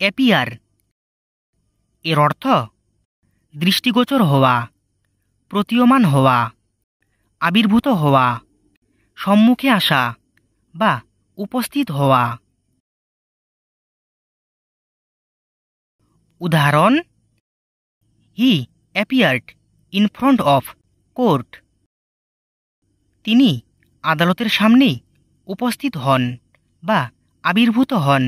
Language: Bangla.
অ্যাপিয়ার এর অর্থ দৃষ্টিগোচর হওয়া প্রতীয়মান হওয়া আবির্ভূত হওয়া সম্মুখে আসা বা উপস্থিত হওয়া উদাহরণ he appeared in front of court তিনি আদালতের সামনেই উপস্থিত হন বা আবির্ভূত হন